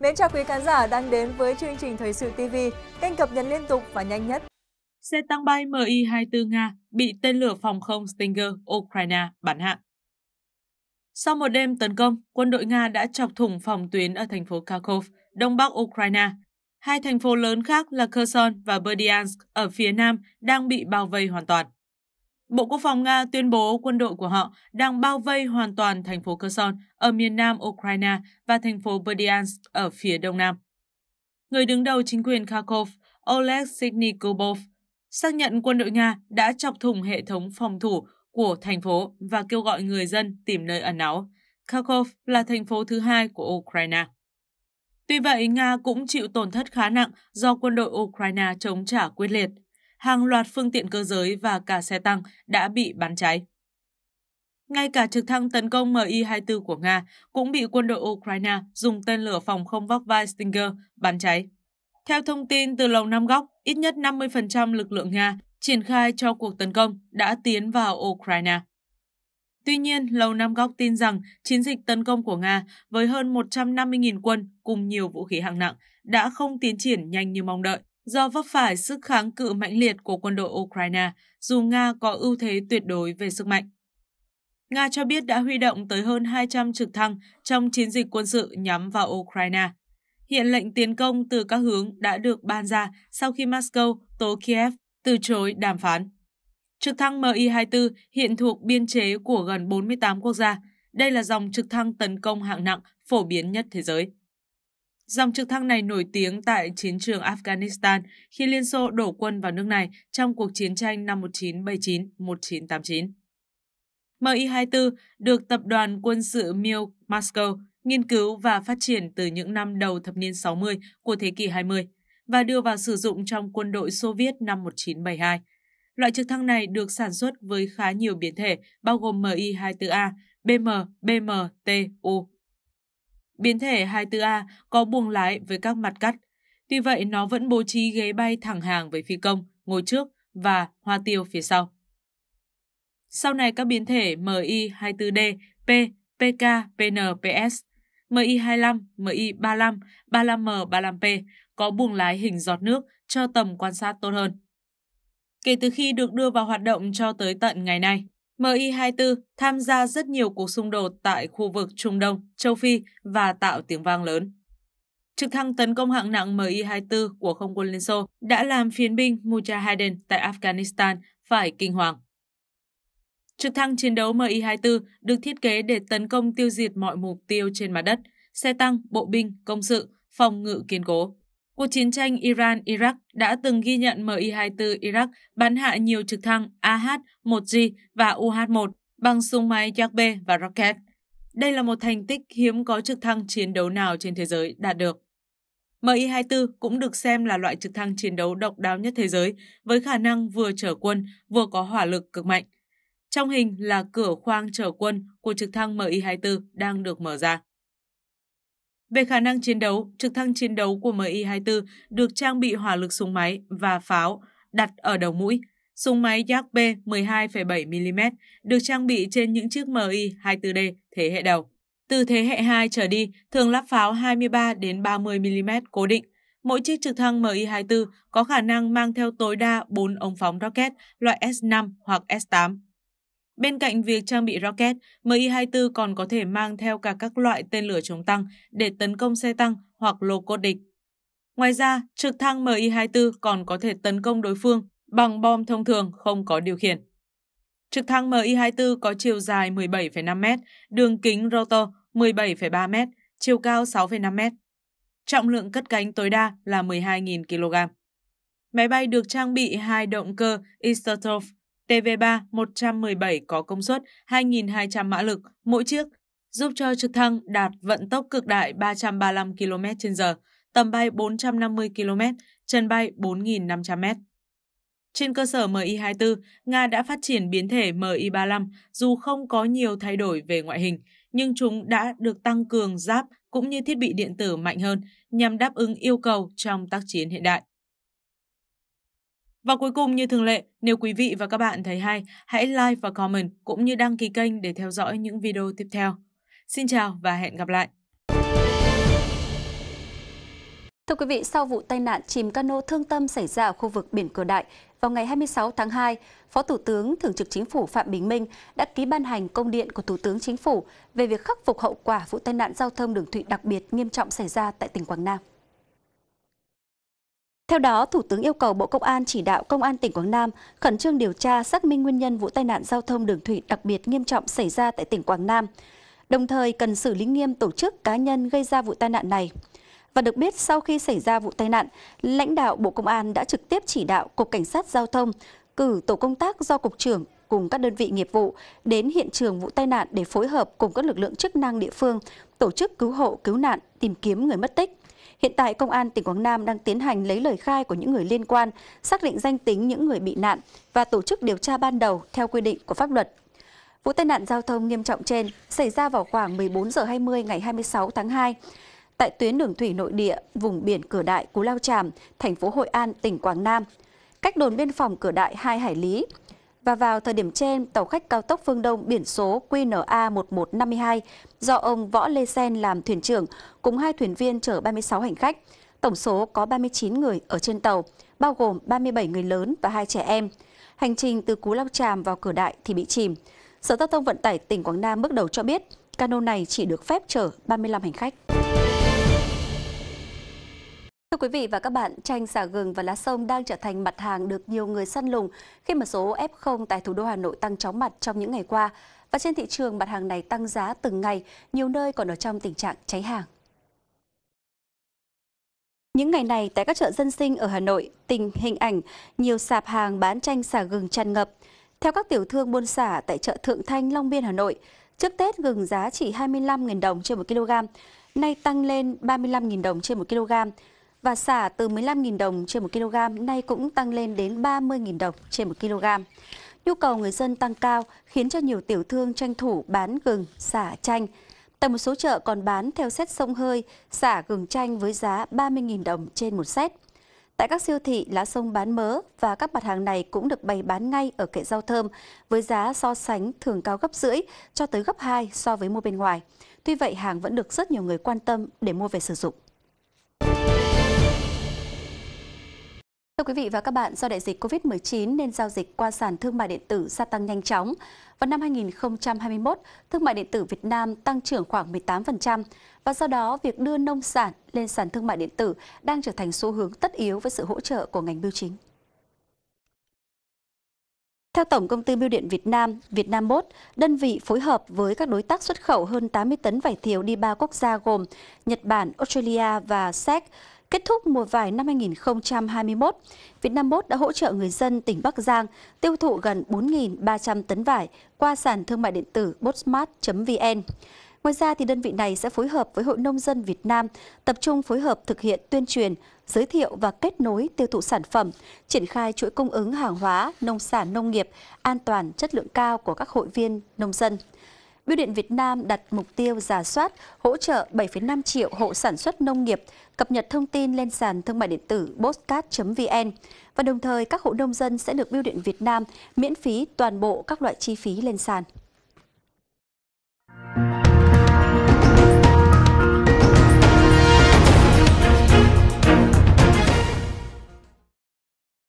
Mến chào quý khán giả đang đến với chương trình Thời sự TV, kênh cập nhật liên tục và nhanh nhất. Xe tăng bay Mi-24 Nga bị tên lửa phòng không Stinger Ukraine bắn hạ. Sau một đêm tấn công, quân đội Nga đã chọc thủng phòng tuyến ở thành phố Kharkov, đông bắc Ukraine. Hai thành phố lớn khác là Kherson và Berdyansk ở phía nam đang bị bao vây hoàn toàn. Bộ Quốc phòng Nga tuyên bố quân đội của họ đang bao vây hoàn toàn thành phố Kherson ở miền nam Ukraine và thành phố Berdyansk ở phía đông nam. Người đứng đầu chính quyền Kharkov, Oleg Sitnikubov, xác nhận quân đội Nga đã chọc thủng hệ thống phòng thủ của thành phố và kêu gọi người dân tìm nơi ẩn náu. Kharkov là thành phố thứ hai của Ukraine. Tuy vậy, Nga cũng chịu tổn thất khá nặng do quân đội Ukraine chống trả quyết liệt – hàng loạt phương tiện cơ giới và cả xe tăng đã bị bắn cháy. Ngay cả trực thăng tấn công Mi-24 của Nga cũng bị quân đội Ukraine dùng tên lửa phòng không vóc vai Stinger bắn cháy. Theo thông tin từ Lầu Năm Góc, ít nhất 50% lực lượng Nga triển khai cho cuộc tấn công đã tiến vào Ukraine. Tuy nhiên, Lầu Năm Góc tin rằng chiến dịch tấn công của Nga với hơn 150.000 quân cùng nhiều vũ khí hạng nặng đã không tiến triển nhanh như mong đợi do vấp phải sức kháng cự mãnh liệt của quân đội Ukraine, dù Nga có ưu thế tuyệt đối về sức mạnh. Nga cho biết đã huy động tới hơn 200 trực thăng trong chiến dịch quân sự nhắm vào Ukraine. Hiện lệnh tiến công từ các hướng đã được ban ra sau khi Moscow tố Kiev từ chối đàm phán. Trực thăng Mi-24 hiện thuộc biên chế của gần 48 quốc gia. Đây là dòng trực thăng tấn công hạng nặng phổ biến nhất thế giới. Dòng trực thăng này nổi tiếng tại chiến trường Afghanistan khi Liên Xô đổ quân vào nước này trong cuộc chiến tranh năm 1979-1989. Mi-24 được tập đoàn quân sự Mil Moscow nghiên cứu và phát triển từ những năm đầu thập niên 60 của thế kỷ 20 và đưa vào sử dụng trong quân đội Xô Viết năm 1972. Loại trực thăng này được sản xuất với khá nhiều biến thể, bao gồm Mi-24A, BM, BMTU, Biến thể 24A có buồng lái với các mặt cắt. Tuy vậy, nó vẫn bố trí ghế bay thẳng hàng với phi công, ngồi trước và hoa tiêu phía sau. Sau này các biến thể MI24D, P, PK, PN, PS, MI25, MI35, 35M, 35P có buồng lái hình giọt nước cho tầm quan sát tốt hơn. Kể từ khi được đưa vào hoạt động cho tới tận ngày nay, MI24 tham gia rất nhiều cuộc xung đột tại khu vực Trung Đông, châu Phi và tạo tiếng vang lớn. Trực thăng tấn công hạng nặng Mi-24 của không quân Liên Xô đã làm phiến binh Mujahideen tại Afghanistan phải kinh hoàng. Trực thăng chiến đấu Mi-24 được thiết kế để tấn công tiêu diệt mọi mục tiêu trên mặt đất, xe tăng, bộ binh, công sự, phòng ngự kiên cố. Cuộc chiến tranh Iran-Iraq đã từng ghi nhận Mi-24 Iraq bắn hạ nhiều trực thăng AH-1G và UH-1 bằng súng máy yak và rocket. Đây là một thành tích hiếm có trực thăng chiến đấu nào trên thế giới đạt được. Mi-24 cũng được xem là loại trực thăng chiến đấu độc đáo nhất thế giới, với khả năng vừa chở quân, vừa có hỏa lực cực mạnh. Trong hình là cửa khoang chở quân của trực thăng Mi-24 đang được mở ra. Về khả năng chiến đấu, trực thăng chiến đấu của Mi-24 được trang bị hỏa lực súng máy và pháo đặt ở đầu mũi. Súng máy Yak B 12,7mm được trang bị trên những chiếc Mi-24D thế hệ đầu. Từ thế hệ 2 trở đi, thường lắp pháo 23 đến 30mm cố định. Mỗi chiếc trực thăng Mi-24 có khả năng mang theo tối đa 4 ống phóng rocket loại S5 hoặc S8 Bên cạnh việc trang bị rocket, Mi-24 còn có thể mang theo cả các loại tên lửa chống tăng để tấn công xe tăng hoặc lô cốt địch. Ngoài ra, trực thăng Mi-24 còn có thể tấn công đối phương bằng bom thông thường không có điều khiển. Trực thăng Mi-24 có chiều dài 17,5m, đường kính rotor 17,3m, chiều cao 6,5m. Trọng lượng cất cánh tối đa là 12.000 kg. Máy bay được trang bị hai động cơ Istertov TV3 117 có công suất 2.200 mã lực mỗi chiếc, giúp cho trực thăng đạt vận tốc cực đại 335 km/h, tầm bay 450 km, chân bay 4.500 m. Trên cơ sở Mi-24, Nga đã phát triển biến thể Mi-35 dù không có nhiều thay đổi về ngoại hình, nhưng chúng đã được tăng cường giáp cũng như thiết bị điện tử mạnh hơn nhằm đáp ứng yêu cầu trong tác chiến hiện đại. Và cuối cùng như thường lệ, nếu quý vị và các bạn thấy hay, hãy like và comment cũng như đăng ký kênh để theo dõi những video tiếp theo. Xin chào và hẹn gặp lại! Thưa quý vị, sau vụ tai nạn chìm cano thương tâm xảy ra ở khu vực biển Cửa Đại, vào ngày 26 tháng 2, Phó Thủ tướng Thường trực Chính phủ Phạm Bình Minh đã ký ban hành công điện của Thủ tướng Chính phủ về việc khắc phục hậu quả vụ tai nạn giao thông đường thủy đặc biệt nghiêm trọng xảy ra tại tỉnh Quảng Nam. Theo đó, Thủ tướng yêu cầu Bộ Công an chỉ đạo Công an tỉnh Quảng Nam khẩn trương điều tra xác minh nguyên nhân vụ tai nạn giao thông đường thủy đặc biệt nghiêm trọng xảy ra tại tỉnh Quảng Nam, đồng thời cần xử lý nghiêm tổ chức cá nhân gây ra vụ tai nạn này. Và được biết, sau khi xảy ra vụ tai nạn, lãnh đạo Bộ Công an đã trực tiếp chỉ đạo Cục Cảnh sát Giao thông cử tổ công tác do Cục trưởng cùng các đơn vị nghiệp vụ đến hiện trường vụ tai nạn để phối hợp cùng các lực lượng chức năng địa phương tổ chức cứu hộ, cứu nạn, tìm kiếm người mất tích. Hiện tại, Công an tỉnh Quảng Nam đang tiến hành lấy lời khai của những người liên quan, xác định danh tính những người bị nạn và tổ chức điều tra ban đầu theo quy định của pháp luật. Vụ tai nạn giao thông nghiêm trọng trên xảy ra vào khoảng 14 giờ 20 ngày 26 tháng 2 tại tuyến đường thủy nội địa vùng biển Cửa Đại, Cú Lao Chàm, thành phố Hội An, tỉnh Quảng Nam, cách đồn biên phòng Cửa Đại 2 hải lý. Và vào thời điểm trên, tàu khách cao tốc phương Đông biển số QNA 1152 do ông Võ Lê Sen làm thuyền trưởng cùng hai thuyền viên chở 36 hành khách. Tổng số có 39 người ở trên tàu, bao gồm 37 người lớn và hai trẻ em. Hành trình từ Cú Lao Tràm vào Cửa Đại thì bị chìm. Sở Giao thông Vận tải tỉnh Quảng Nam bước đầu cho biết, cano này chỉ được phép chở 35 hành khách. Thưa quý vị và các bạn, chanh xả gừng và lá sông đang trở thành mặt hàng được nhiều người săn lùng khi mà số F0 tại thủ đô Hà Nội tăng chóng mặt trong những ngày qua. Và trên thị trường, mặt hàng này tăng giá từng ngày, nhiều nơi còn ở trong tình trạng cháy hàng. Những ngày này, tại các chợ dân sinh ở Hà Nội, tình hình ảnh, nhiều sạp hàng bán chanh xả gừng tràn ngập. Theo các tiểu thương buôn xả tại chợ Thượng Thanh, Long Biên, Hà Nội, trước Tết gừng giá chỉ 25.000 đồng trên 1 kg, nay tăng lên 35.000 đồng trên 1 kg và xả từ 15.000 đồng trên 1 kg nay cũng tăng lên đến 30.000 đồng trên 1 kg. Nhu cầu người dân tăng cao khiến cho nhiều tiểu thương tranh thủ bán gừng, xả chanh. Tại một số chợ còn bán theo set sông hơi, xả gừng chanh với giá 30.000 đồng trên một set. Tại các siêu thị, lá sông bán mớ và các mặt hàng này cũng được bày bán ngay ở kệ rau thơm với giá so sánh thường cao gấp rưỡi cho tới gấp 2 so với mua bên ngoài. Tuy vậy, hàng vẫn được rất nhiều người quan tâm để mua về sử dụng. Thưa quý vị và các bạn, do đại dịch COVID-19 nên giao dịch qua sàn thương mại điện tử gia tăng nhanh chóng. Vào năm 2021, thương mại điện tử Việt Nam tăng trưởng khoảng 18% và do đó việc đưa nông sản lên sàn thương mại điện tử đang trở thành xu hướng tất yếu với sự hỗ trợ của ngành bưu chính. Theo Tổng Công ty Bưu điện Việt Nam, Việt Nam Post, đơn vị phối hợp với các đối tác xuất khẩu hơn 80 tấn vải thiều đi ba quốc gia gồm Nhật Bản, Australia và Séc, Kết thúc mùa vải năm 2021, Việt Nam Bốt đã hỗ trợ người dân tỉnh Bắc Giang tiêu thụ gần 4.300 tấn vải qua sàn thương mại điện tử botsmart vn Ngoài ra, thì đơn vị này sẽ phối hợp với Hội Nông dân Việt Nam tập trung phối hợp thực hiện tuyên truyền, giới thiệu và kết nối tiêu thụ sản phẩm, triển khai chuỗi cung ứng hàng hóa, nông sản nông nghiệp, an toàn, chất lượng cao của các hội viên nông dân. Biêu điện Việt Nam đặt mục tiêu giả soát, hỗ trợ 7,5 triệu hộ sản xuất nông nghiệp, cập nhật thông tin lên sàn thương mại điện tử postcard.vn và đồng thời các hộ nông dân sẽ được Biêu điện Việt Nam miễn phí toàn bộ các loại chi phí lên sàn.